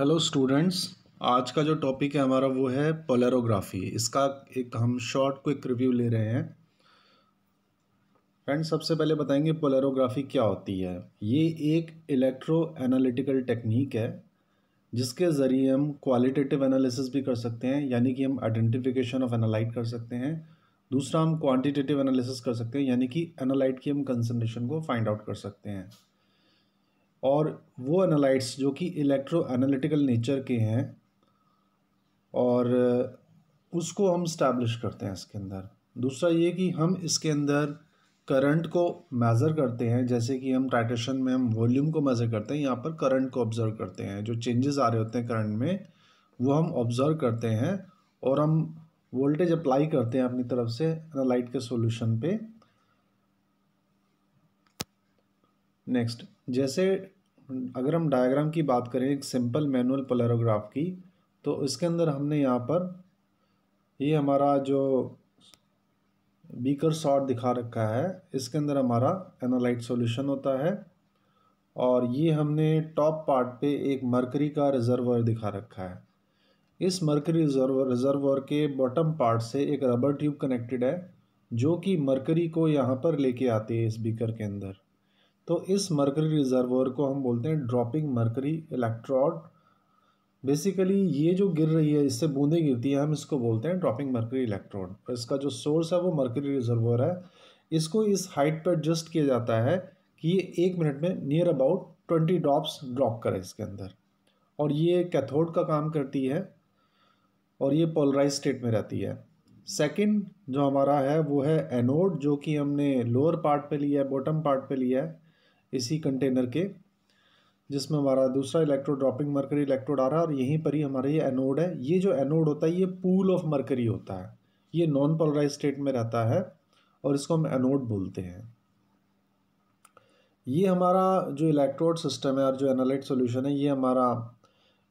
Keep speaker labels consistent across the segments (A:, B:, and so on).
A: Hello students आज का जो टॉपिक है हमारा वो है पोलरोग्राफी इसका एक हम शॉर्ट क्विक रिव्यू ले रहे हैं फ्रेंड्स सबसे पहले बताएंगे पोलरोग्राफी क्या होती है ये एक इलेक्ट्रो एनालिटिकल टेक्निक है जिसके ज़रिए हम क्वालिटेटिव एनालिसिस भी कर सकते हैं यानी कि हम आइडेंटिफिकेशन ऑफ एनालाइट कर सकते हैं दूसरा हम क्वान्टिटेटिव एनालिसिस कर सकते हैं यानी कि एनालाइट की हम कंसनट्रेशन को फाइंड आउट कर सकते हैं और वो एनालाइट्स जो कि इलेक्ट्रो एनालिटिकल नेचर के हैं और uh, उसको हम स्टैब्लिश करते हैं इसके अंदर दूसरा ये कि हम इसके अंदर करंट को मेज़र करते हैं जैसे कि हम टाइटेशन में हम वॉल्यूम को मेज़र करते हैं यहाँ पर करंट को ऑब्ज़र्व करते हैं जो चेंजेस आ रहे होते हैं करंट में वो हम ऑब्ज़र्व करते हैं और हम वोल्टेज अप्लाई करते हैं अपनी तरफ से एनालाइट के सॉल्यूशन पे नेक्स्ट जैसे अगर हम डायग्राम की बात करें एक सिंपल मैनुअल पलरोग्राफ की तो इसके अंदर हमने यहाँ पर ये हमारा जो बीकर शॉट दिखा रखा है इसके अंदर हमारा एनालाइट सॉल्यूशन होता है और ये हमने टॉप पार्ट पे एक मरकरी का रिजर्वर दिखा रखा है इस मरकरी रिजर्वर रिजर्वर के बॉटम पार्ट से एक रबर ट्यूब कनेक्टेड है जो कि मरकरी को यहाँ पर लेके आती है इस बीकर के अंदर तो इस मरकरी रिजर्वर को हम बोलते हैं ड्रॉपिंग मरकरी इलेक्ट्रॉड बेसिकली ये जो गिर रही है इससे बूंदें गिरती है हम इसको बोलते हैं ड्रॉपिंग मरकरी इलेक्ट्रॉड और तो इसका जो सोर्स है वो मरकरी रिजर्वर है इसको इस हाइट पर एडजस्ट किया जाता है कि ये एक मिनट में near about twenty drops drop करें इसके अंदर और ये कैथोड का काम करती है और ये पोलराइज स्टेट में रहती है सेकंड जो हमारा है वो है एनोड जो कि हमने लोअर पार्ट पे लिया है बॉटम पार्ट पे लिया है इसी कंटेनर के जिसमें हमारा दूसरा इलेक्ट्रोड ड्रॉपिंग मरकरी इलेक्ट्रोड आ रहा है और यहीं पर ही हमारा ये एनोड है ये जो एनोड होता है ये पूल ऑफ मरकरी होता है ये नॉन पोलराइज स्टेट में रहता है और इसको हम एनोड बोलते हैं ये हमारा जो इलेक्ट्रोड सिस्टम है और जो एनालाइट सोल्यूशन है ये हमारा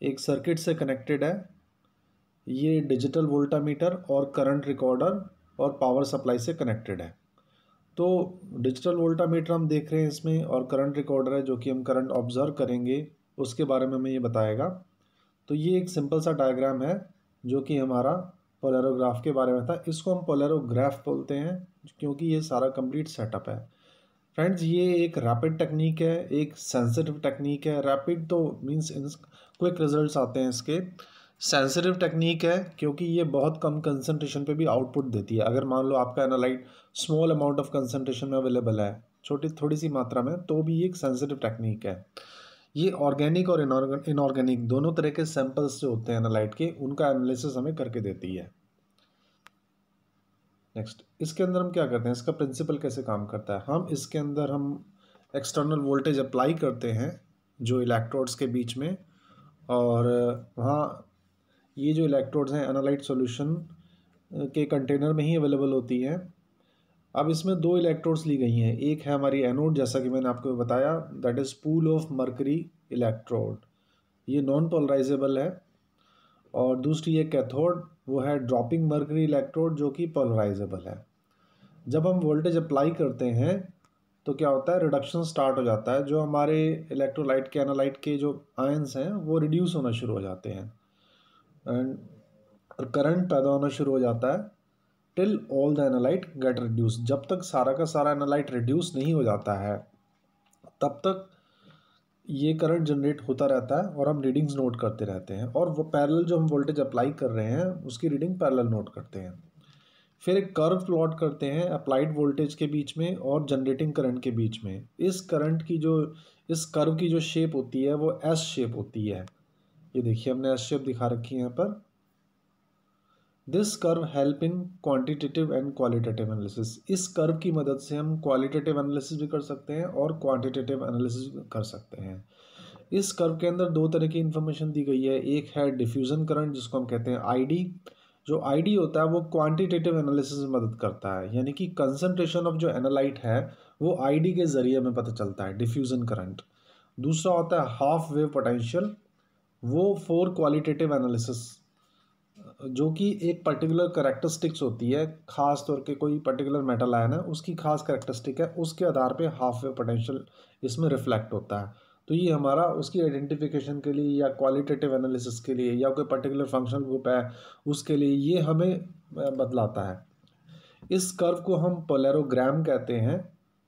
A: एक सर्किट से कनेक्टेड है ये डिजिटल वोल्टामीटर और करंट रिकॉर्डर और पावर सप्लाई से कनेक्टेड है तो डिजिटल वोल्टामीटर हम देख रहे हैं इसमें और करंट रिकॉर्डर है जो कि हम करंट ऑब्जर्व करेंगे उसके बारे में हमें ये बताएगा तो ये एक सिंपल सा डायग्राम है जो कि हमारा पोलेरोग्राफ के बारे में था इसको हम पोलेरोग्राफ बोलते हैं क्योंकि ये सारा कंप्लीट सेटअप है फ्रेंड्स ये एक रैपिड टेक्निक है एक सेंसिटिव टेक्निक है रैपिड तो इन क्विक रिजल्ट आते हैं इसके सेंसिटिव टेक्निक है क्योंकि ये बहुत कम कंसनट्रेशन पे भी आउटपुट देती है अगर मान लो आपका analyte small amount of concentration में अवेलेबल है छोटी थोड़ी सी मात्रा में तो भी ये एक सेंसिटिव टेक्निक है ये ऑर्गेनिक और इनऑर्गेनिक दोनों तरह के सैंपल्स जो होते हैं एनालाइट के उनका एनालिसिस हमें करके देती है नेक्स्ट इसके अंदर हम क्या करते हैं इसका प्रिंसिपल कैसे काम करता है हम इसके अंदर हम एक्सटर्नल वोल्टेज अप्लाई करते हैं जो इलेक्ट्रोड्स के बीच में और वहाँ ये जो इलेक्ट्रोड्स हैं एनालाइट सॉल्यूशन के कंटेनर में ही अवेलेबल होती हैं अब इसमें दो इलेक्ट्रोड्स ली गई हैं एक है हमारी एनोड जैसा कि मैंने आपको बताया that is pool of mercury electrode ये नॉन पोलराइजेबल है और दूसरी एक कैथोड वो है ड्रॉपिंग मर्करी इलेक्ट्रोड जो कि पोलराइजेबल है जब हम वोल्टेज अप्लाई करते हैं तो क्या होता है रिडक्शन स्टार्ट हो जाता है जो हमारे इलेक्ट्रोलाइट के एनालाइट के जो आयंस हैं वो रिड्यूस होना शुरू हो जाते हैं एंड करंट पैदा होना शुरू हो जाता है till all the analyte get reduce जब तक सारा का सारा एनालाइट रिड्यूस नहीं हो जाता है तब तक ये करंट जनरेट होता रहता है और हम रीडिंग्स नोट करते रहते हैं और वो पैरल जो हम वोल्टेज अप्लाई कर रहे हैं उसकी रीडिंग पैरल नोट करते हैं फिर एक कर्व प्लॉट करते हैं अप्लाइड वोल्टेज के बीच में और जनरेटिंग करंट के बीच में इस करंट की जो इस कर्व की जो शेप होती है वो एस शेप होती है ये देखिए हमने शेप दिखा रखी है यहाँ पर this curve help in quantitative and qualitative analysis इस कर्व की मदद से हम क्वालिटेटिव एनालिसिस भी कर सकते हैं और क्वांटिटेटिव एनालिसिस कर सकते हैं इस कर्व के अंदर दो तरह की इन्फॉर्मेशन दी गई है एक है डिफ्यूज़न करंट जिसको हम कहते हैं आईडी जो आईडी होता है वो क्वांटिटेटिव एनालिसिस में मदद करता है यानी कि कंसनट्रेशन ऑफ जो एनालाइट है वो आईडी के ज़रिए हमें पता चलता है डिफ्यूज़न करंट दूसरा होता है हाफ वेव पोटेंशियल वो फोर क्वालिटेटिव एनालिसिस जो कि एक पर्टिकुलर करेक्टरिस्टिक्स होती है खास तौर के कोई पर्टिकुलर मेटल आयन है उसकी खास करेक्टरिस्टिक है उसके आधार पे हाफ वे पोटेंशियल इसमें रिफ्लेक्ट होता है तो ये हमारा उसकी आइडेंटिफिकेशन के लिए या क्वालिटेटिव एनालिसिस के लिए या कोई पर्टिकुलर फंक्शनल ग्रुप है उसके लिए ये हमें बतलाता है इस कर्व को हम पोलेरोग्राम कहते हैं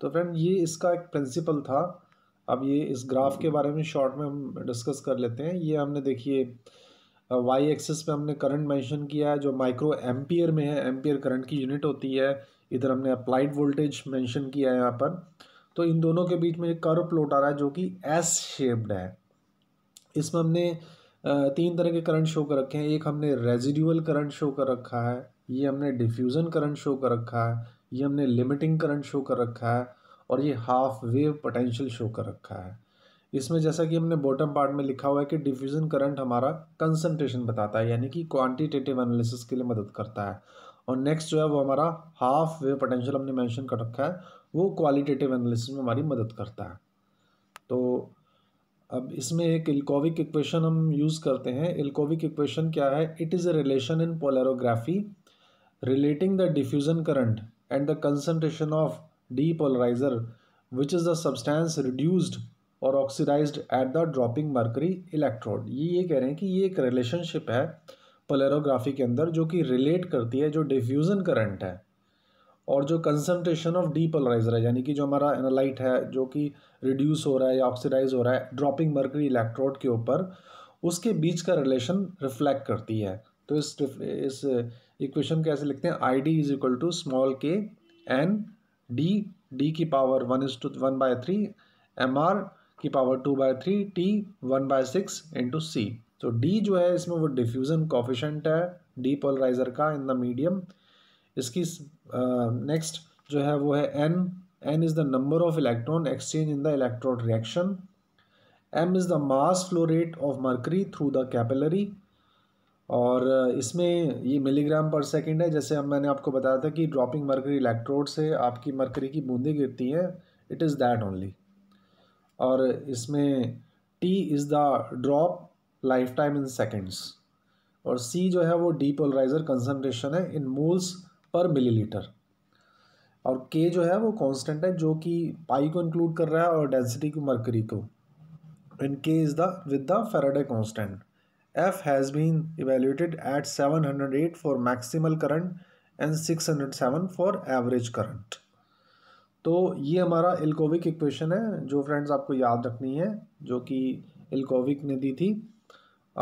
A: तो फ्रेंड ये इसका एक प्रिंसिपल था अब ये इस ग्राफ के बारे में शॉर्ट में हम डिस्कस कर लेते हैं ये हमने देखिए वाई एक्सिस पे हमने करंट मेंशन किया है जो माइक्रो एम्पियर में है एम्पियर करंट की यूनिट होती है इधर हमने अप्लाइड वोल्टेज मेंशन किया है यहाँ पर तो इन दोनों के बीच में एक कर्व प्लॉट आ रहा है जो कि एस शेप्ड है इसमें हमने तीन तरह के करंट शो कर रखे हैं एक हमने रेजिडुअल करंट शो कर रखा है ये हमने डिफ्यूज़न करंट शो कर रखा है ये हमने लिमिटिंग करंट शो कर रखा है और ये हाफ वेव पोटेंशियल शो कर रखा है इसमें जैसा कि हमने बॉटम पार्ट में लिखा हुआ है कि डिफ्यूज़न करंट हमारा कंसनट्रेशन बताता है यानी कि क्वांटिटेटिव एनालिसिस के लिए मदद करता है और नेक्स्ट जो है वो हमारा हाफ वेव पोटेंशियल हमने मेंशन कर रखा है वो क्वालिटेटिव एनालिसिस में हमारी मदद करता है तो अब इसमें एक इल्कोविक इक्वेशन हम यूज़ करते हैं इल्कोविक इक्वेशन क्या है it is a relation in polarography relating the diffusion current and the concentration of depolarizer which is the substance reduced और oxidised at the dropping mercury electrode ये ये कह रहे हैं कि ये एक रिलेशनशिप है पोलेरोग्राफी के अंदर जो कि रिलेट करती है जो डिफ्यूज़न करंट है और जो कंसनट्रेशन ऑफ डीपोलराइजर है यानी कि जो हमारा एनालाइट है जो कि रिड्यूस हो रहा है या ऑक्सीडाइज हो रहा है ड्रॉपिंग मर्करी इलेक्ट्रोड के ऊपर उसके बीच का रिलेशन रिफ्लेक्ट करती है तो इस इस इक्वेशन को ऐसे लिखते हैं I D is equal to small K N D D की power one is to one by three M R की power two by three T one by six into C तो डी जो है इसमें वो डिफ्यूज़न कॉफिशेंट है depolariser का in the medium इसकी नेक्स्ट uh, जो है वो है N N is the number of electron exchange in the electron reaction M is the mass flow rate of mercury through the capillary और इसमें ये मिलीग्राम पर सेकंड है जैसे हम मैंने आपको बताया था कि ड्रॉपिंग मरकरी इलेक्ट्रोड से आपकी मरकरी की बूंदें गिरती हैं इट इज़ दैट ओनली और इसमें T is the drop lifetime in seconds और सी जो है वो डी पोलराइजर कंसनट्रेशन है इन मूल्स पर मिली और के जो है वो कांस्टेंट है जो कि पाई को इंक्लूड कर रहा है और डेंसिटी को मरकरी को इन के is the with the Faraday constant F has been evaluated at 708 for maximal current and 607 for average current. तो ये हमारा इल्कोविक इक्वेशन है जो फ्रेंड्स आपको याद रखनी है जो कि इल्कोविक ने दी थी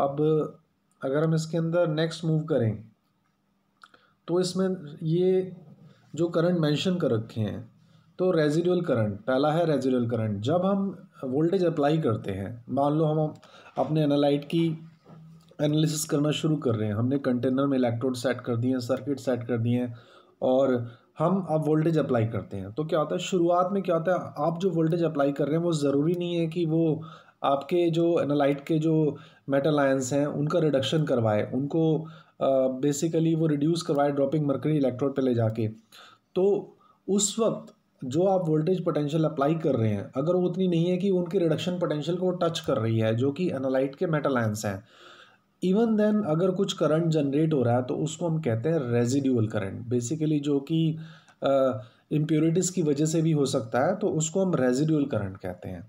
A: अब अगर हम इसके अंदर नेक्स्ट मूव करें तो इसमें ये जो करंट मेंशन कर रखे हैं तो रेजिडुअल करंट पहला है रेजिडुअल करंट जब हम वोल्टेज अप्लाई करते हैं मान लो हम अपने एनालाइट की एनालिसिस करना शुरू कर रहे हैं हमने कंटेनर में इलेक्ट्रोड सेट कर दिए हैं सर्किट सेट कर दिए हैं और हम अब वोल्टेज अप्लाई करते हैं तो क्या होता है शुरुआत में क्या होता है आप जो वोल्टेज अप्लाई कर रहे हैं वो ज़रूरी नहीं है कि वो आपके जो एनालाइट के जो मेटल आयंस हैं उनका रिडक्शन करवाए उनको बेसिकली वो रिड्यूस करवाए ड्रॉपिंग मरकरी इलेक्ट्रोड पे ले जाके तो उस वक्त जो आप वोल्टेज पोटेंशियल अप्लाई कर रहे हैं अगर वो उतनी नहीं है कि उनके रिडक्शन पोटेंशियल को टच कर रही है जो कि एनालाइट के मेटल आयंस हैं इवन देन अगर कुछ करंट जनरेट हो रहा है तो उसको हम कहते हैं रेजिड्यूअल करंट बेसिकली जो कि इम्प्योरिटीज़ की वजह से भी हो सकता है तो उसको हम रेजिड्यूअल करंट कहते हैं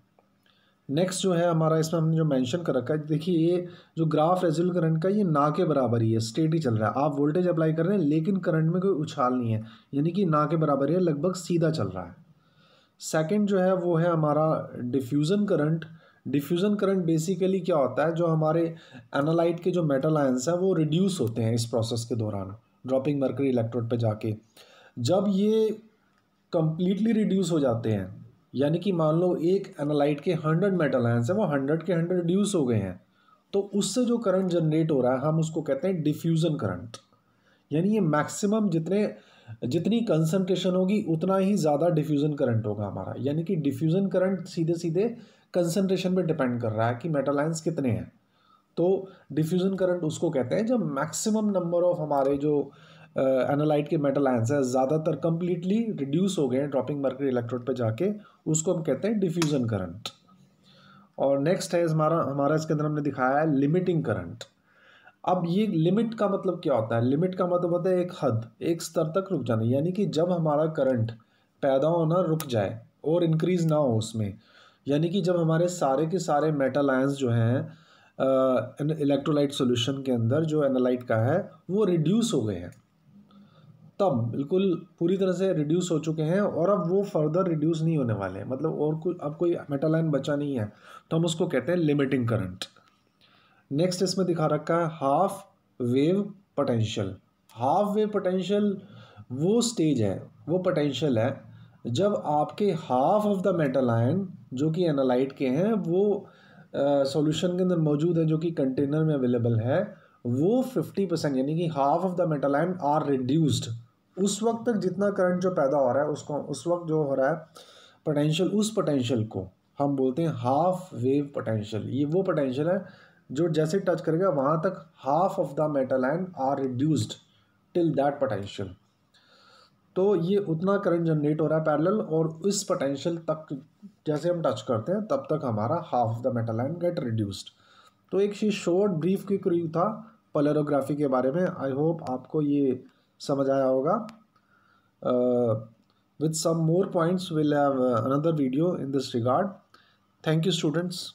A: नेक्स्ट जो है हमारा इसमें हमने जो मेंशन कर रखा है देखिए ये जो ग्राफ रेजिडल करंट का ये ना के बराबर ही है स्टेट ही चल रहा है आप वोल्टेज अप्लाई कर रहे हैं लेकिन करंट में कोई उछाल नहीं है यानी कि ना के बराबर है लगभग सीधा चल रहा है सेकंड जो है वो है हमारा diffusion current diffusion current basically क्या होता है जो हमारे एनालाइट के जो मेटल आयंस हैं वो रिड्यूस होते हैं इस प्रोसेस के दौरान ड्रॉपिंग मर्करी इलेक्ट्रोड पे जाके जब ये कम्प्लीटली रिड्यूस हो जाते हैं यानी कि मान लो एक एनालाइट के हंड्रेड मेटल आयंस हैं वो हंड्रेड के हंड्रेड रिड्यूस हो गए हैं तो उससे जो करंट जनरेट हो रहा है हम उसको कहते हैं डिफ्यूज़न करंट यानी ये मैक्सिमम जितने जितनी कंसंट्रेशन होगी उतना ही ज़्यादा डिफ्यूज़न करंट होगा हमारा यानी कि डिफ्यूज़न करंट सीधे सीधे कंसनट्रेशन पर डिपेंड कर रहा है कि मेटल आइंस कितने हैं तो डिफ्यूज़न करंट उसको कहते हैं जब मैक्सिमम नंबर ऑफ हमारे जो एनालाइट uh, के मेटल आयंस हैं ज़्यादातर कम्प्लीटली रिड्यूस हो गए हैं ड्रॉपिंग मर्करी इलेक्ट्रोड पे जाके उसको हम कहते हैं डिफ्यूज़न करंट और नेक्स्ट है हमारा हमारा इसके अंदर हमने दिखाया है लिमिटिंग करंट अब ये लिमिट का मतलब क्या होता है लिमिट का मतलब होता है एक हद एक स्तर तक रुक जाना यानी कि जब हमारा करंट पैदा होना रुक जाए और इंक्रीज़ ना हो उसमें यानी कि जब हमारे सारे के सारे मेटल आयंस जो हैं इलेक्ट्रोलाइट सॉल्यूशन के अंदर जो एनालाइट का है वो रिड्यूस हो गए हैं तब बिल्कुल पूरी तरह से रिड्यूस हो चुके हैं और अब वो फर्दर रिड्यूस नहीं होने वाले हैं मतलब और कोई अब कोई मेटल आयन बचा नहीं है तो हम उसको कहते हैं लिमिटिंग करंट नेक्स्ट इसमें दिखा रखा है half wave potential half wave potential वो स्टेज है वो पोटेंशियल है जब आपके half of the metal ion जो कि एनालाइट के हैं वो सॉल्यूशन के अंदर मौजूद है जो कि कंटेनर में अवेलेबल है वो फिफ्टी परसेंट यानी कि half of the metal ion are reduced उस वक्त तक जितना करंट जो पैदा हो रहा है उसको उस वक्त जो हो रहा है पोटेंशियल उस पोटेंशियल को हम बोलते हैं हाफ वेव पोटेंशियल ये वो पोटेंशियल है जो जैसे टच करेगा वहाँ तक half of the metal ion are reduced till that potential तो ये उतना करंट जनरेट हो रहा है पैरेलल और इस पोटेंशियल तक जैसे हम टच करते हैं तब तक हमारा half of the metal ion get reduced तो एक शॉर्ट ब्रीफ के क्रू था पलरोग्राफी के बारे में आई होप आपको ये समझ आया होगा with some more points will have another video in this regard thank you students